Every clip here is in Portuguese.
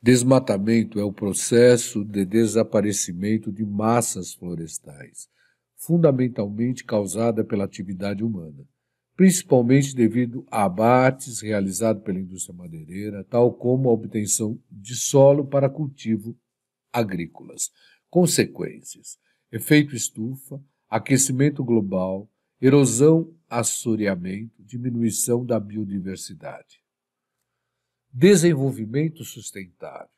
Desmatamento é o processo de desaparecimento de massas florestais, fundamentalmente causada pela atividade humana, principalmente devido a abates realizados pela indústria madeireira, tal como a obtenção de solo para cultivo agrícolas. Consequências: efeito estufa, aquecimento global, erosão, assoreamento, diminuição da biodiversidade. Desenvolvimento sustentável.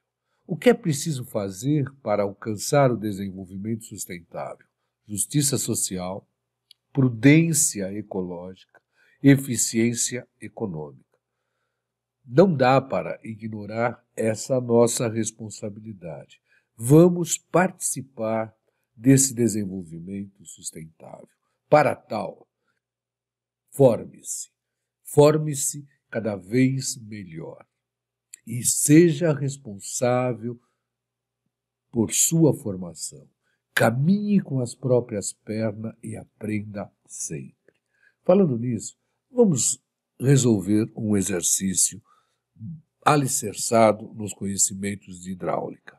O que é preciso fazer para alcançar o desenvolvimento sustentável? Justiça social, prudência ecológica, eficiência econômica. Não dá para ignorar essa nossa responsabilidade. Vamos participar desse desenvolvimento sustentável. Para tal, forme-se. Forme-se cada vez melhor e seja responsável por sua formação. Caminhe com as próprias pernas e aprenda sempre. Falando nisso, vamos resolver um exercício alicerçado nos conhecimentos de hidráulica.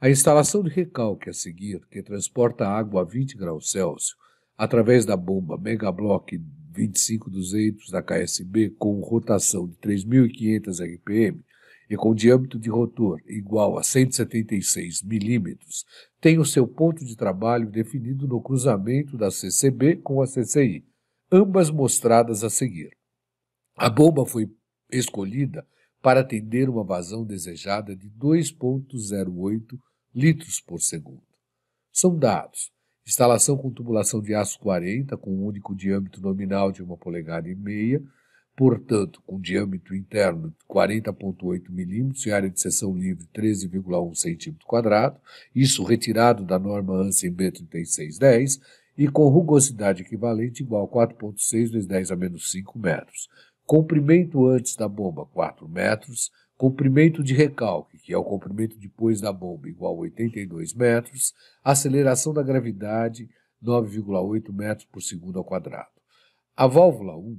A instalação de recalque a seguir, que transporta água a 20 graus Celsius através da bomba Megablock 25200 da KSB com rotação de 3.500 RPM, e com diâmetro de rotor igual a 176 milímetros, tem o seu ponto de trabalho definido no cruzamento da CCB com a CCI, ambas mostradas a seguir. A bomba foi escolhida para atender uma vazão desejada de 2,08 litros por segundo. São dados. Instalação com tubulação de aço 40, com um único diâmetro nominal de uma polegada e meia, portanto, com diâmetro interno de 40,8 milímetros e área de seção livre 13,1 centímetro quadrado, isso retirado da norma ANSEM B3610, e com rugosidade equivalente igual a 4,6 vezes 10 a menos 5 metros. Comprimento antes da bomba, 4 metros. Comprimento de recalque, que é o comprimento depois da bomba, igual a 82 metros. Aceleração da gravidade, 9,8 metros por segundo ao quadrado. A válvula 1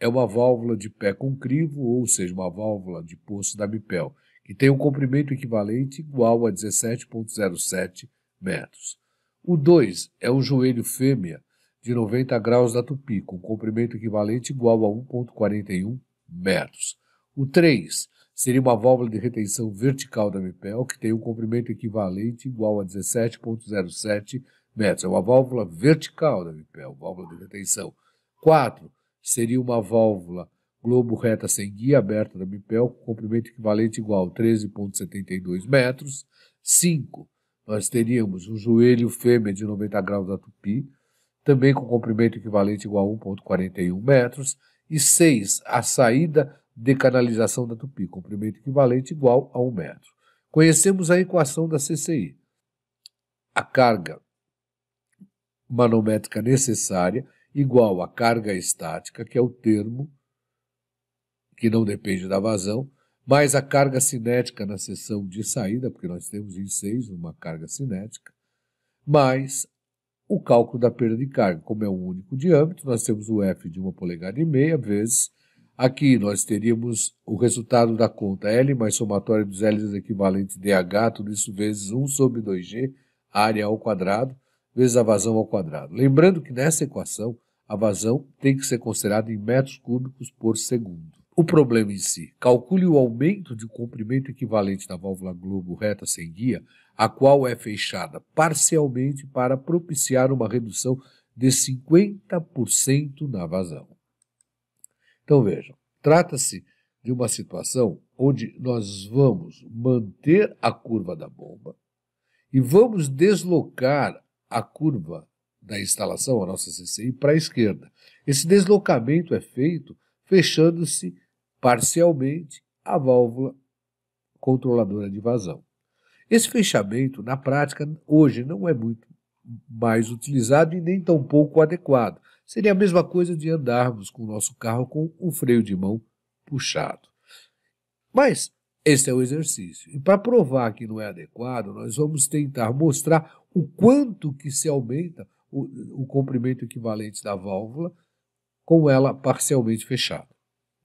é uma válvula de pé com crivo, ou seja, uma válvula de poço da Mipel, que tem um comprimento equivalente igual a 17,07 metros. O 2 é um joelho fêmea de 90 graus da tupi, com comprimento equivalente igual a 1,41 metros. O 3 seria uma válvula de retenção vertical da MIPEL, que tem um comprimento equivalente igual a 17,07 metros. É uma válvula vertical da MIPEL, válvula de retenção. 4 seria uma válvula globo reta sem guia aberta da Bipel, com comprimento equivalente igual a 13,72 metros. 5. Nós teríamos um joelho fêmea de 90 graus da Tupi, também com comprimento equivalente igual a 1,41 metros. E 6. A saída de canalização da Tupi, comprimento equivalente igual a 1 metro. Conhecemos a equação da CCI. A carga manométrica necessária igual à carga estática, que é o termo que não depende da vazão, mais a carga cinética na seção de saída, porque nós temos em 6 uma carga cinética, mais o cálculo da perda de carga. Como é um único diâmetro, nós temos o F de uma polegada e meia vezes. Aqui nós teríamos o resultado da conta L mais somatório dos L's equivalente DH, tudo isso vezes 1 sobre 2G, área ao quadrado, vezes a vazão ao quadrado. Lembrando que nessa equação a vazão tem que ser considerada em metros cúbicos por segundo. O problema em si. Calcule o aumento de comprimento equivalente da válvula globo reta sem guia, a qual é fechada parcialmente para propiciar uma redução de 50% na vazão. Então vejam, trata-se de uma situação onde nós vamos manter a curva da bomba e vamos deslocar a curva da instalação, a nossa CCI, para a esquerda. Esse deslocamento é feito fechando-se parcialmente a válvula controladora de vazão. Esse fechamento, na prática, hoje não é muito mais utilizado e nem tão pouco adequado. Seria a mesma coisa de andarmos com o nosso carro com o freio de mão puxado. Mas esse é o exercício. E para provar que não é adequado, nós vamos tentar mostrar o quanto que se aumenta o, o comprimento equivalente da válvula com ela parcialmente fechada.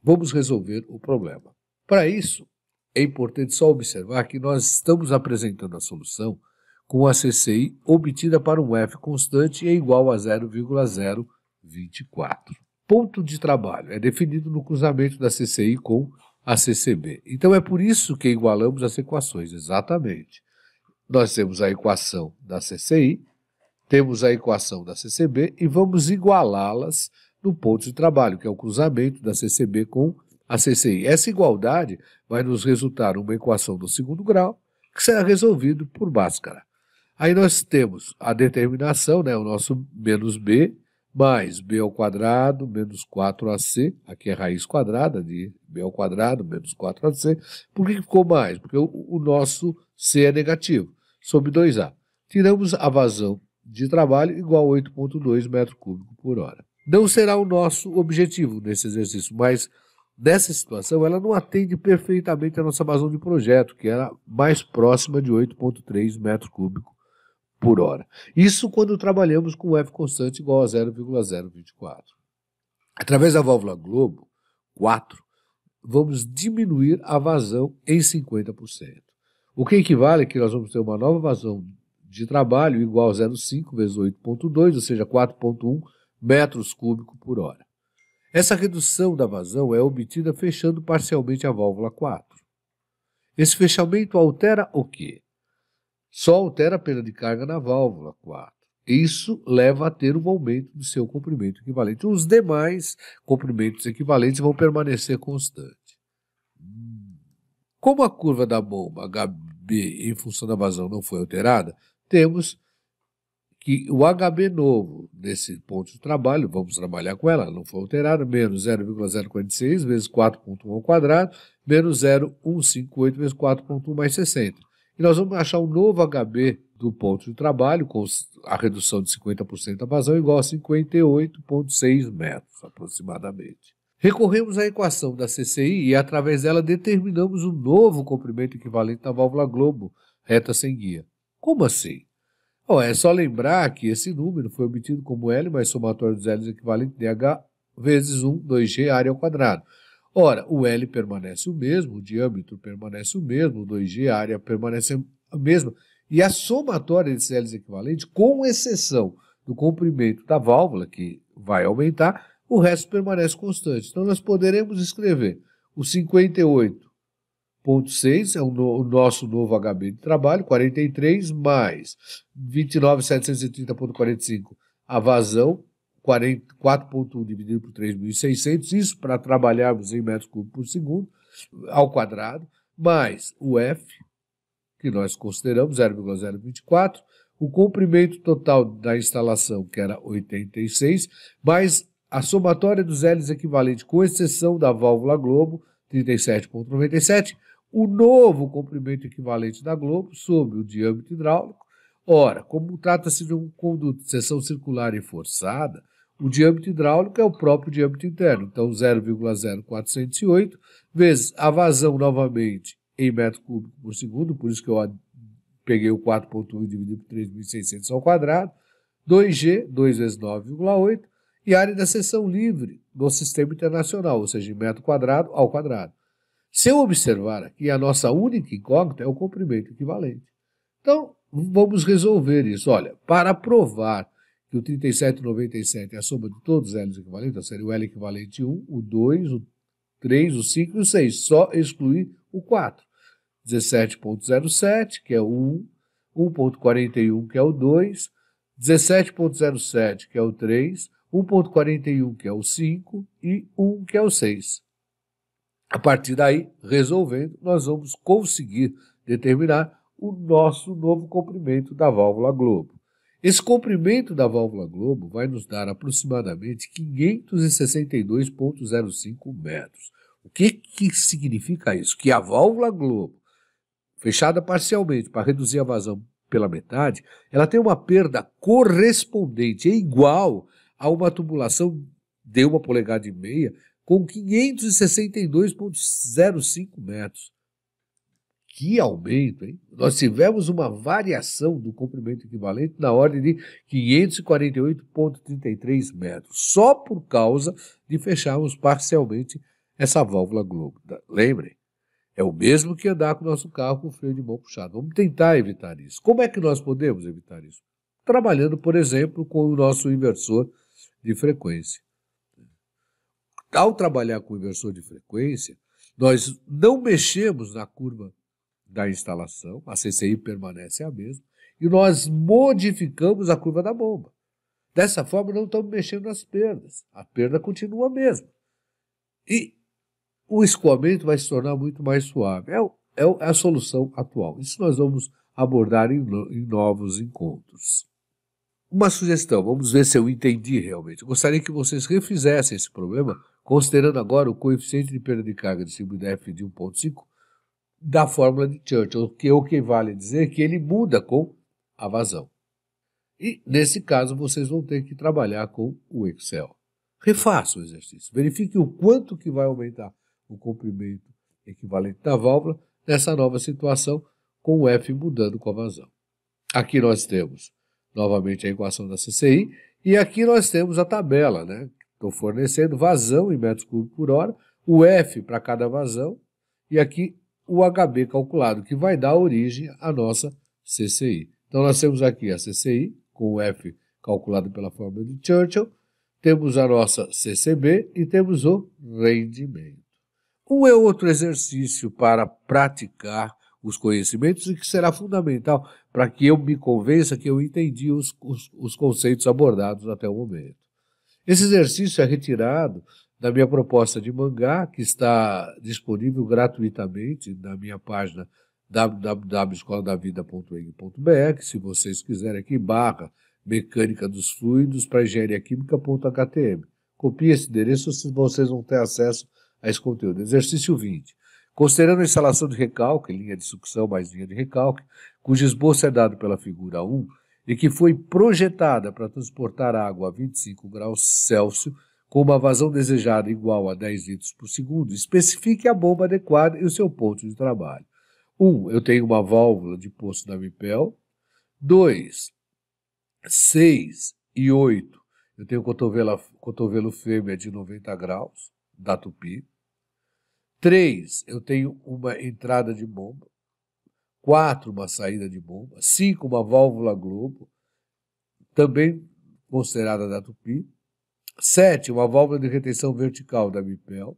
Vamos resolver o problema. Para isso, é importante só observar que nós estamos apresentando a solução com a CCI obtida para um F constante e é igual a 0,024. Ponto de trabalho é definido no cruzamento da CCI com a CCB. Então é por isso que igualamos as equações, exatamente. Nós temos a equação da CCI temos a equação da CCB e vamos igualá-las no ponto de trabalho, que é o cruzamento da CCB com a CCI. Essa igualdade vai nos resultar uma equação do segundo grau, que será resolvido por máscara. Aí nós temos a determinação, né, o nosso menos b mais b ao quadrado menos 4ac, aqui é raiz quadrada de b ao quadrado menos 4ac. Por que ficou mais? Porque o, o nosso c é negativo, sobre 2a. Tiramos a vazão de trabalho igual a 8,2 metro cúbico por hora. Não será o nosso objetivo nesse exercício, mas nessa situação ela não atende perfeitamente a nossa vazão de projeto, que era mais próxima de 8,3 metro cúbico por hora. Isso quando trabalhamos com F constante igual a 0,024. Através da válvula Globo 4, vamos diminuir a vazão em 50%. O que equivale a é que nós vamos ter uma nova vazão de trabalho igual a 0,5 vezes 8,2, ou seja, 4,1 metros cúbicos por hora. Essa redução da vazão é obtida fechando parcialmente a válvula 4. Esse fechamento altera o quê? Só altera a perda de carga na válvula 4. Isso leva a ter um aumento do seu comprimento equivalente. Os demais comprimentos equivalentes vão permanecer constantes. Como a curva da bomba HB em função da vazão não foi alterada, temos que o HB novo, nesse ponto de trabalho, vamos trabalhar com ela, não foi alterado menos 0,046 vezes 4,1 ao quadrado, menos 0,158 vezes 4,1 mais 60. E nós vamos achar um novo HB do ponto de trabalho, com a redução de 50% da vazão, igual a 58,6 metros, aproximadamente. Recorremos à equação da CCI e, através dela, determinamos um novo comprimento equivalente da válvula globo, reta sem guia. Como assim? é só lembrar que esse número foi obtido como L mais somatório dos L's equivalente de H vezes 1, 2G, área ao quadrado. Ora, o L permanece o mesmo, o diâmetro permanece o mesmo, o 2G, área permanece a mesma, e a somatória desses L's equivalentes, com exceção do comprimento da válvula, que vai aumentar, o resto permanece constante. Então, nós poderemos escrever o 58 43.6 é o, no, o, nosso novo HB de trabalho, 43 mais 29.730.45 a vazão, 4.1 dividido por 3.600, isso para trabalharmos em metros cúbicos por segundo ao quadrado, mais o F, que nós consideramos 0,024, o comprimento total da instalação, que era 86, mais a somatória dos L's equivalente, com exceção da válvula globo, 37,97, o novo comprimento equivalente da Globo sob o diâmetro hidráulico. Ora, como trata-se de um conduto de seção circular e forçada, o diâmetro hidráulico é o próprio diâmetro interno, então 0,0408 vezes a vazão novamente em metro cúbico por segundo, por isso que eu peguei o 4.1 e dividi por 3.600 ao quadrado, 2G, 2 vezes 9,8, e área da seção livre no sistema internacional, ou seja, em metro quadrado ao quadrado. Se eu observar aqui, a nossa única incógnita é o comprimento equivalente. Então, vamos resolver isso. Olha, para provar que o 37,97 é a soma de todos os L's equivalentes, então seria o L equivalente 1, o 2, o 3, o 5 e o 6, só excluir o 4. 17,07, que é o 1, 1,41, que é o 2, 17,07, que é o 3, 1,41, que é o 5 e 1, que é o 6. A partir daí, resolvendo, nós vamos conseguir determinar o nosso novo comprimento da válvula globo. Esse comprimento da válvula globo vai nos dar aproximadamente 562,05 metros. O que, que significa isso? Que a válvula globo, fechada parcialmente para reduzir a vazão pela metade, ela tem uma perda correspondente, é igual a uma tubulação de uma polegada e meia com 562,05 metros. Que aumento, hein? Nós tivemos uma variação do comprimento equivalente na ordem de 548,33 metros, só por causa de fecharmos parcialmente essa válvula globo. Lembrem, é o mesmo que andar com o nosso carro com o freio de mão puxado. Vamos tentar evitar isso. Como é que nós podemos evitar isso? Trabalhando, por exemplo, com o nosso inversor de frequência ao trabalhar com inversor de frequência, nós não mexemos na curva da instalação, a CCI permanece a mesma, e nós modificamos a curva da bomba. Dessa forma, não estamos mexendo nas perdas, a perda continua a mesma. E o escoamento vai se tornar muito mais suave. É, é, é a solução atual. Isso nós vamos abordar em, em novos encontros. Uma sugestão, vamos ver se eu entendi realmente. Eu gostaria que vocês refizessem esse problema considerando agora o coeficiente de perda de carga de f de 1,5 da fórmula de Churchill, que o que vale dizer que ele muda com a vazão. E, nesse caso, vocês vão ter que trabalhar com o Excel. Refaça o exercício, verifique o quanto que vai aumentar o comprimento equivalente da válvula nessa nova situação, com o F mudando com a vazão. Aqui nós temos, novamente, a equação da CCI, e aqui nós temos a tabela, né, Estou fornecendo vazão em metros cúbicos por hora, o F para cada vazão, e aqui o HB calculado, que vai dar origem à nossa CCI. Então nós temos aqui a CCI, com o F calculado pela fórmula de Churchill, temos a nossa CCB e temos o rendimento. Um é outro exercício para praticar os conhecimentos e que será fundamental para que eu me convença que eu entendi os, os, os conceitos abordados até o momento. Esse exercício é retirado da minha proposta de mangá, que está disponível gratuitamente na minha página www.escoladavida.eng.br, se vocês quiserem aqui, barra mecânica dos fluidos para engenharia Copie esse endereço se vocês não têm acesso a esse conteúdo. Exercício 20. Considerando a instalação de recalque, linha de sucção mais linha de recalque, cujo esboço é dado pela figura 1, e que foi projetada para transportar água a 25 graus Celsius com uma vazão desejada igual a 10 litros por segundo, especifique a bomba adequada e o seu ponto de trabalho. 1. Um, eu tenho uma válvula de poço da Mipel. 2. 6 e 8. Eu tenho cotovelo, cotovelo fêmea de 90 graus, da Tupi. 3. Eu tenho uma entrada de bomba. 4, uma saída de bomba, 5, uma válvula globo, também considerada da Tupi, 7, uma válvula de retenção vertical da MIPEL,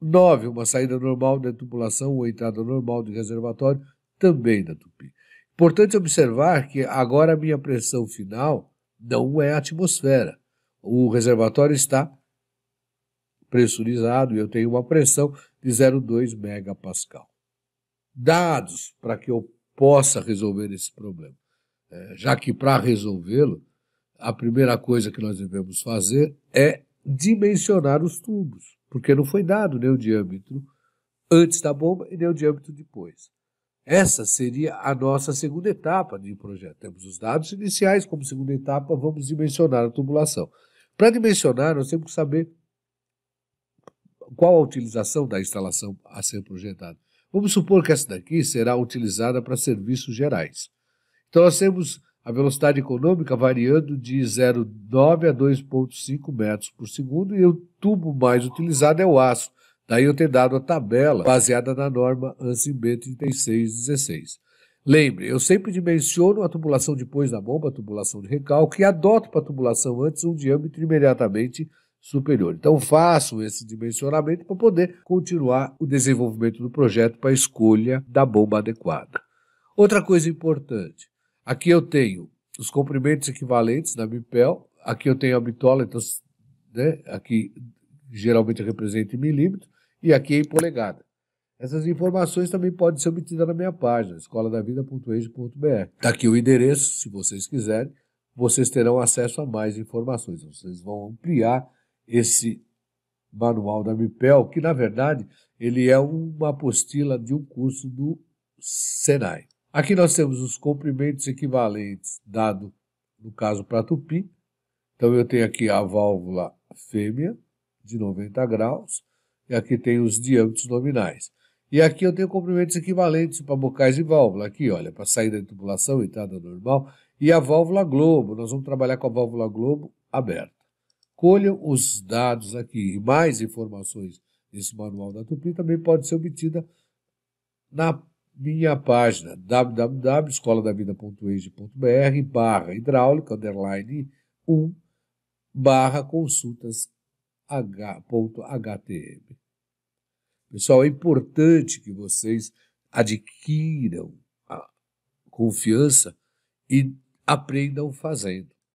9, uma saída normal da tubulação ou entrada normal de reservatório, também da Tupi. Importante observar que agora a minha pressão final não é a atmosfera. O reservatório está pressurizado e eu tenho uma pressão de 0,2 megapascal dados para que eu possa resolver esse problema. É, já que para resolvê-lo, a primeira coisa que nós devemos fazer é dimensionar os tubos, porque não foi dado nem o diâmetro antes da bomba e nem o diâmetro depois. Essa seria a nossa segunda etapa de projeto. Temos os dados iniciais, como segunda etapa, vamos dimensionar a tubulação. Para dimensionar, nós temos que saber qual a utilização da instalação a ser projetada. Vamos supor que essa daqui será utilizada para serviços gerais. Então nós temos a velocidade econômica variando de 0,9 a 2,5 metros por segundo e o tubo mais utilizado é o aço. Daí eu ter dado a tabela baseada na norma ANSI B3616. Lembre, eu sempre dimensiono a tubulação depois da bomba, a tubulação de recalque, e adoto para a tubulação antes um diâmetro imediatamente superior. Então, faço esse dimensionamento para poder continuar o desenvolvimento do projeto para a escolha da bomba adequada. Outra coisa importante: aqui eu tenho os comprimentos equivalentes da Bipel, aqui eu tenho a bitola, então, né, aqui geralmente representa em milímetro, e aqui é em polegada. Essas informações também podem ser obtidas na minha página, escoladavida.age.br. Está aqui o endereço, se vocês quiserem, vocês terão acesso a mais informações. Vocês vão ampliar esse manual da MIPEL, que na verdade ele é uma apostila de um curso do Senai. Aqui nós temos os comprimentos equivalentes dado no caso para tupi. Então eu tenho aqui a válvula fêmea de 90 graus e aqui tem os diâmetros nominais. E aqui eu tenho comprimentos equivalentes para bocais e válvula. Aqui, olha, para saída de tubulação, entrada normal. E a válvula globo, nós vamos trabalhar com a válvula globo aberta. Escolham os dados aqui e mais informações desse manual da Tupi também pode ser obtida na minha página www.escoladavida.ege.br barra hidráulica, underline 1, barra consultas h.htm. Pessoal, é importante que vocês adquiram a confiança e aprendam fazendo.